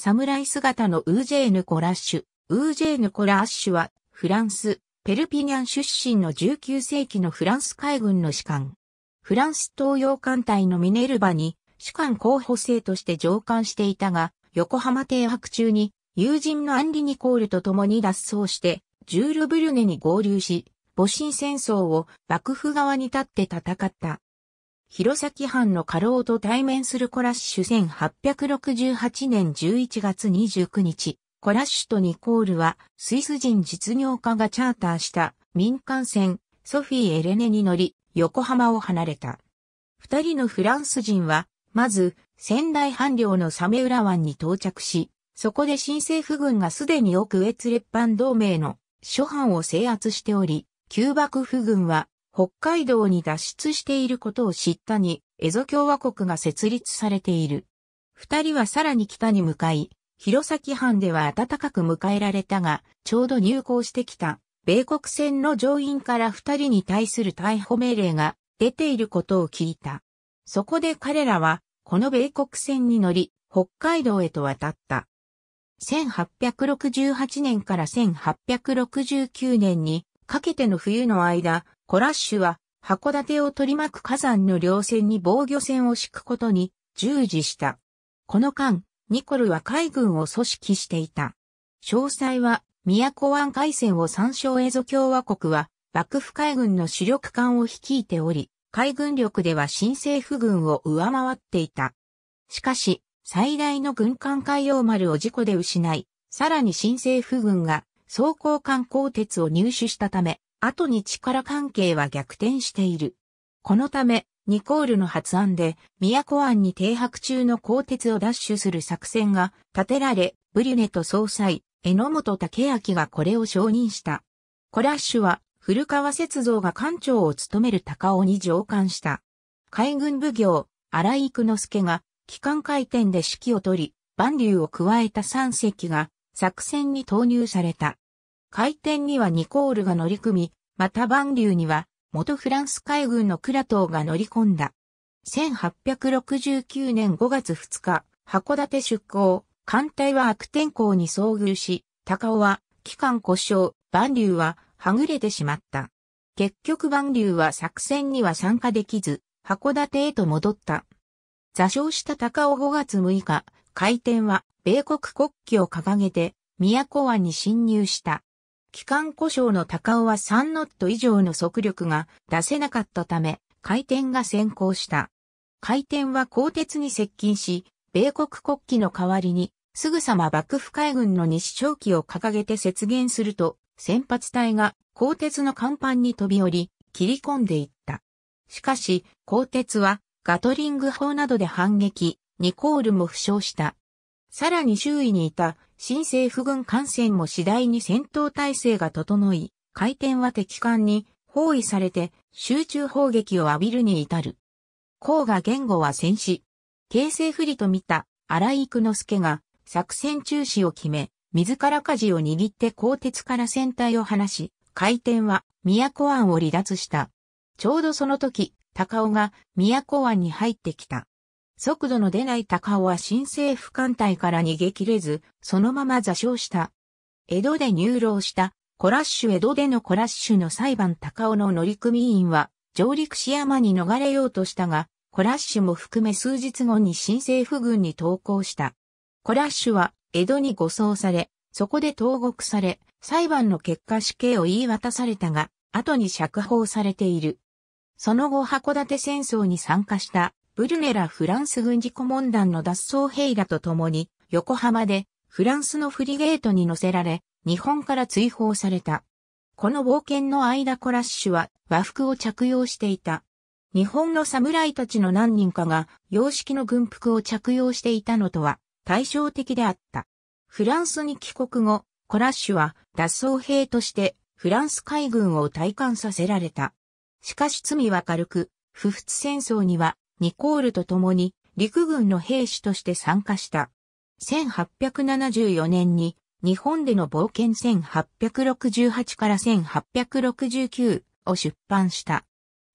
侍姿のウージェーヌ・コラッシュ。ウージェーヌ・コラッシュは、フランス、ペルピニャン出身の19世紀のフランス海軍の士官。フランス東洋艦隊のミネルバに、士官候補生として上官していたが、横浜停泊中に、友人のアンリ・ニコールと共に脱走して、ジュール・ブリュネに合流し、戊辰戦争を幕府側に立って戦った。弘前藩の家老と対面するコラッシュ1868年11月29日、コラッシュとニコールは、スイス人実業家がチャーターした民間船、ソフィー・エレネに乗り、横浜を離れた。二人のフランス人は、まず、仙台藩領のサメ浦湾に到着し、そこで新政府軍がすでに奥越列藩同盟の諸藩を制圧しており、旧幕府軍は北海道に脱出していることを知ったに、エゾ共和国が設立されている。二人はさらに北に向かい、弘前藩では暖かく迎えられたが、ちょうど入港してきた、米国船の乗員から二人に対する逮捕命令が出ていることを聞いた。そこで彼らは、この米国船に乗り、北海道へと渡った。1868年から1869年にかけての冬の間、コラッシュは函館を取り巻く火山の稜線に防御線を敷くことに従事した。この間、ニコルは海軍を組織していた。詳細は、宮古湾海戦を参照エゾ共和国は、幕府海軍の主力艦を率いており、海軍力では新政府軍を上回っていた。しかし、最大の軍艦海洋丸を事故で失い、さらに新政府軍が装甲艦鋼鉄を入手したため、後に力関係は逆転している。このため、ニコールの発案で、都湾に停泊中の鋼鉄を奪取する作戦が立てられ、ブリュネと総裁、榎本武明がこれを承認した。コラッシュは、古川雪像が艦長を務める高尾に上官した。海軍奉行、荒井育之助が、機関回転で指揮を取り、万竜を加えた三隻が、作戦に投入された。回転にはニコールが乗り組み、また万流には元フランス海軍のクラトーが乗り込んだ。1869年5月2日、函館出港、艦隊は悪天候に遭遇し、高尾は機関故障、万流ははぐれてしまった。結局万流は作戦には参加できず、函館へと戻った。座礁した高尾5月6日、回転は米国国旗を掲げて、都湾に侵入した。機関故障の高尾は3ノット以上の速力が出せなかったため、回転が先行した。回転は鋼鉄に接近し、米国国旗の代わりに、すぐさま幕府海軍の西長旗を掲げて雪原すると、先発隊が鋼鉄の甲板に飛び降り、切り込んでいった。しかし、鋼鉄はガトリング砲などで反撃、ニコールも負傷した。さらに周囲にいた新政府軍艦船も次第に戦闘態勢が整い、海天は敵艦に包囲されて集中砲撃を浴びるに至る。甲賀言語は戦死。形勢不利と見た荒井育之助が作戦中止を決め、自ら舵を握って鋼鉄から船体を離し、海天は都湾を離脱した。ちょうどその時、高尾が都湾に入ってきた。速度の出ない高尾は新政府艦隊から逃げ切れず、そのまま座礁した。江戸で入牢した、コラッシュ江戸でのコラッシュの裁判高尾の乗組員は、上陸し山に逃れようとしたが、コラッシュも含め数日後に新政府軍に投降した。コラッシュは江戸に護送され、そこで投獄され、裁判の結果死刑を言い渡されたが、後に釈放されている。その後函館戦争に参加したブルネラフランス軍事顧問団の脱走兵らと共に、横浜でフランスのフリゲートに乗せられ、日本から追放された。この冒険の間コラッシュは和服を着用していた。日本の侍たちの何人かが洋式の軍服を着用していたのとは対照的であった。フランスに帰国後、コラッシュは脱走兵としてフランス海軍を体感させられた。しかし罪は軽く、不仏戦争にはニコールと共に陸軍の兵士として参加した。1874年に日本での冒険1868から1869を出版した。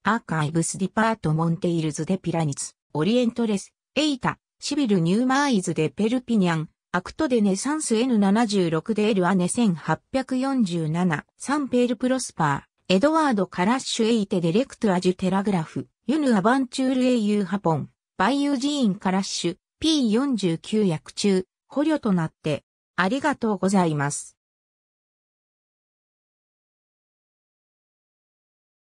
アーカイブスディパートモンテイルズでピラニツ、オリエントレス、エイタ、シビルニューマーイズでペルピニャン、アクトデネサンス N76 でエルアネ1847、サンペールプロスパー。エドワード・カラッシュ・エイテ・ディレクト・アジュ・テラグラフ、ユヌ・アバンチュール・エイユー・ハポン、バイユー・ジーン・カラッシュ、P49 役中、捕虜となって、ありがとうございます。